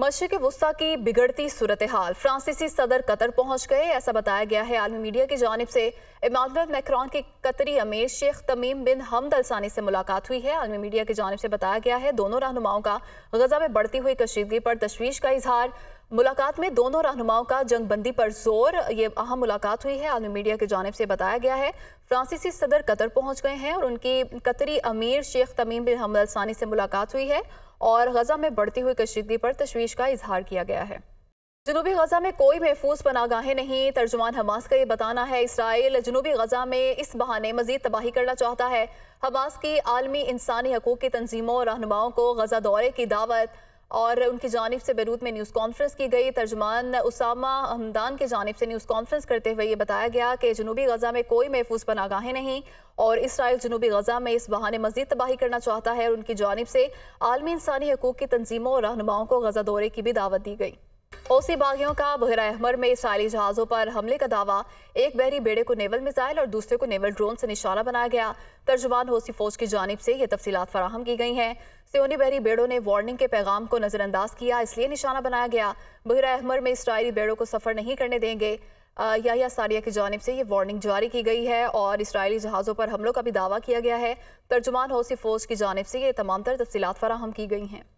मशरक वस्ती की बिगड़ती सूरत हाल फ्रांसीसी सदर कतर पहुंच गए ऐसा बताया गया है आलमी मीडिया की जानब से इमानुअल मैक्रॉन के कतरी अमीर शेख तमीम बिन हमद अलसानी से मुलाकात हुई है आलमी मीडिया की जानब से बताया गया है दोनों रहनुमाओं का गजा में बढ़ती हुई कशीदगी पर तशवीश का इजहार मुलाकात में दोनों रहनुमाओं का जंगबंदी पर जोर ये अहम मुलाकात हुई है आलमी मीडिया की जानब से बताया गया है फ्रांसीसी सदर कतर पहुंच गए हैं और उनकी कतरी अमीर शेख तमीम बिन हमद सानी से मुलाकात हुई है और गजा में बढ़ती हुई कशीदगी पर तशवीश का इजहार किया गया है जनूबी गजा में कोई महफूज पनागाहें नहीं तर्जुमान हमास का ये बताना है इसराइल जनूबी गजा में इस बहाने मजीद तबाही करना चाहता है हमास की आलमी इंसानी हकूक़ की तनजीमों और रहनुमाओं को गजा दौरे की दावत और उनकी जानब से बैरूत में न्यूज़ कॉन्फ्रेंस की गई तर्जमान उसामा हमदान की जानब से न्यूज़ कॉन्फ्रेंस करते हुए ये बताया गया कि जनूबी गजा में कोई महफूज पनागाहें नहीं और इसराइल जनूबी गजा में इस बहाने मजीद तबाही करना चाहता है और उनकी जानब से आलमी इंसानी हकूक़ की तनजीमों और रहनुमाओं को गजा दौरे की भी दावत दी गई ओसी बागियों का बहरा अहमर में इसराइली जहाज़ों पर हमले का दावा एक बहरी बेड़े को नेवल मिसाइल और दूसरे को नेवल ड्रोन से निशाना बनाया गया तर्जुमान हौसी फौज की जानब से ये तफसीत फराहम की गई हैं सियोनी बहरी बेड़ों ने वार्निंग के पैगाम को नज़रअंदाज किया इसलिए निशाना बनाया गया बहरा अहमर में इसराइली बेड़ों को सफ़र नहीं करने देंगे या सारिया की जानब से ये वार्निंग जारी की गई है और इसराइली जहाज़ों पर हमलों का भी दावा किया गया है तर्जुमान हौसी फौज की जानब से ये तमाम तर तफसीत फराहम की गई हैं